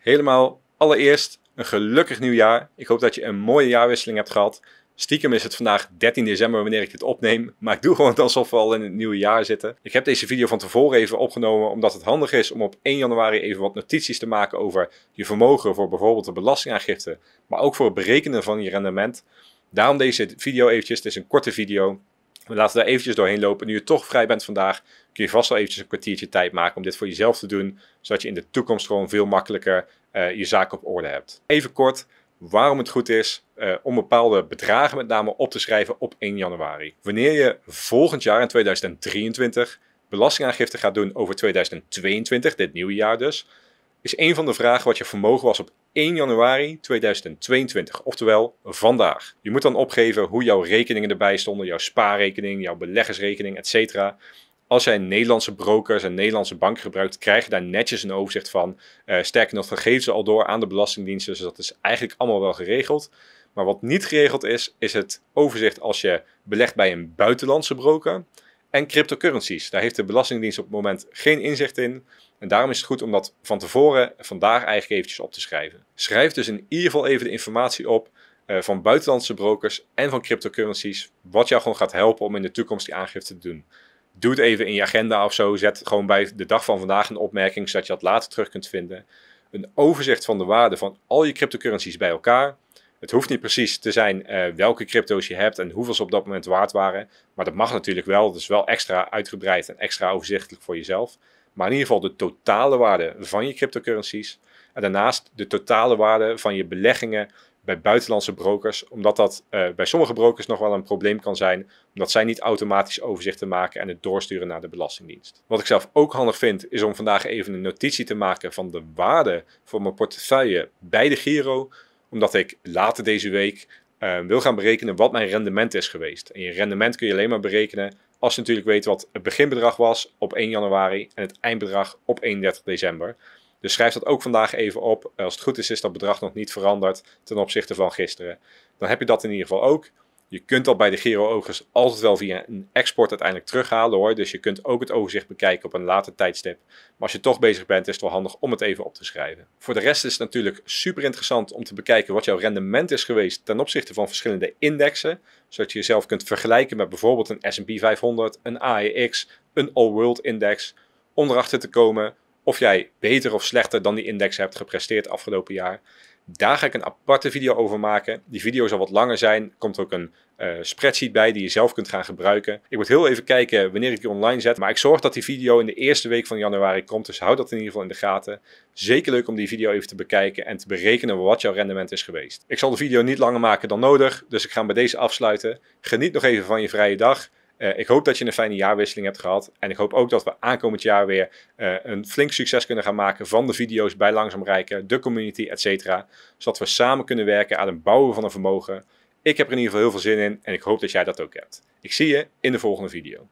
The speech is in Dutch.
helemaal allereerst een gelukkig nieuwjaar. Ik hoop dat je een mooie jaarwisseling hebt gehad. Stiekem is het vandaag 13 december wanneer ik dit opneem, maar ik doe gewoon alsof we al in het nieuwe jaar zitten. Ik heb deze video van tevoren even opgenomen omdat het handig is om op 1 januari even wat notities te maken over je vermogen voor bijvoorbeeld de belastingaangifte, maar ook voor het berekenen van je rendement. Daarom deze video eventjes, het is een korte video. We laten daar eventjes doorheen lopen. Nu je toch vrij bent vandaag, kun je vast wel eventjes een kwartiertje tijd maken om dit voor jezelf te doen. Zodat je in de toekomst gewoon veel makkelijker eh, je zaken op orde hebt. Even kort waarom het goed is eh, om bepaalde bedragen met name op te schrijven op 1 januari. Wanneer je volgend jaar in 2023 belastingaangifte gaat doen over 2022, dit nieuwe jaar dus, is een van de vragen wat je vermogen was op 1 januari 2022, oftewel vandaag. Je moet dan opgeven hoe jouw rekeningen erbij stonden, jouw spaarrekening, jouw beleggersrekening, etc. Als jij Nederlandse brokers en Nederlandse banken gebruikt, krijg je daar netjes een overzicht van. Eh, sterker nog, dan geven ze al door aan de Belastingdiensten, dus dat is eigenlijk allemaal wel geregeld. Maar wat niet geregeld is, is het overzicht als je belegt bij een buitenlandse broker en cryptocurrencies. Daar heeft de Belastingdienst op het moment geen inzicht in. En daarom is het goed om dat van tevoren vandaag eigenlijk eventjes op te schrijven. Schrijf dus in ieder geval even de informatie op eh, van buitenlandse brokers en van cryptocurrencies. Wat jou gewoon gaat helpen om in de toekomst die aangifte te doen. Doe het even in je agenda of zo. Zet gewoon bij de dag van vandaag een opmerking, zodat je dat later terug kunt vinden. Een overzicht van de waarde van al je cryptocurrencies bij elkaar het hoeft niet precies te zijn eh, welke crypto's je hebt en hoeveel ze op dat moment waard waren. Maar dat mag natuurlijk wel. is wel extra uitgebreid en extra overzichtelijk voor jezelf. Maar in ieder geval de totale waarde van je cryptocurrencies. En daarnaast de totale waarde van je beleggingen bij buitenlandse brokers. Omdat dat eh, bij sommige brokers nog wel een probleem kan zijn. Omdat zij niet automatisch overzichten maken en het doorsturen naar de Belastingdienst. Wat ik zelf ook handig vind, is om vandaag even een notitie te maken van de waarde voor mijn portefeuille bij de Giro omdat ik later deze week eh, wil gaan berekenen wat mijn rendement is geweest. En je rendement kun je alleen maar berekenen als je natuurlijk weet wat het beginbedrag was op 1 januari en het eindbedrag op 31 december. Dus schrijf dat ook vandaag even op. Als het goed is, is dat bedrag nog niet veranderd ten opzichte van gisteren. Dan heb je dat in ieder geval ook. Je kunt al bij de Giro-Ogers altijd wel via een export uiteindelijk terughalen hoor. Dus je kunt ook het overzicht bekijken op een later tijdstip. Maar als je toch bezig bent, is het wel handig om het even op te schrijven. Voor de rest is het natuurlijk super interessant om te bekijken wat jouw rendement is geweest ten opzichte van verschillende indexen. Zodat je jezelf kunt vergelijken met bijvoorbeeld een SP 500, een AEX, een All World Index. Om erachter te komen of jij beter of slechter dan die index hebt gepresteerd afgelopen jaar. Daar ga ik een aparte video over maken. Die video zal wat langer zijn. Komt ook een eh, spreadsheet bij die je zelf kunt gaan gebruiken. Ik moet heel even kijken wanneer ik die online zet. Maar ik zorg dat die video in de eerste week van januari komt. Dus houd dat in ieder geval in de gaten. Zeker leuk om die video even te bekijken en te berekenen wat jouw rendement is geweest. Ik zal de video niet langer maken dan nodig. Dus ik ga bij deze afsluiten. Geniet nog even van je vrije dag. Eh, ik hoop dat je een fijne jaarwisseling hebt gehad. En ik hoop ook dat we aankomend jaar weer eh, een flink succes kunnen gaan maken van de video's bij Langzaam Rijken, de community, etc. Zodat we samen kunnen werken aan het bouwen van een vermogen. Ik heb er in ieder geval heel veel zin in en ik hoop dat jij dat ook hebt. Ik zie je in de volgende video.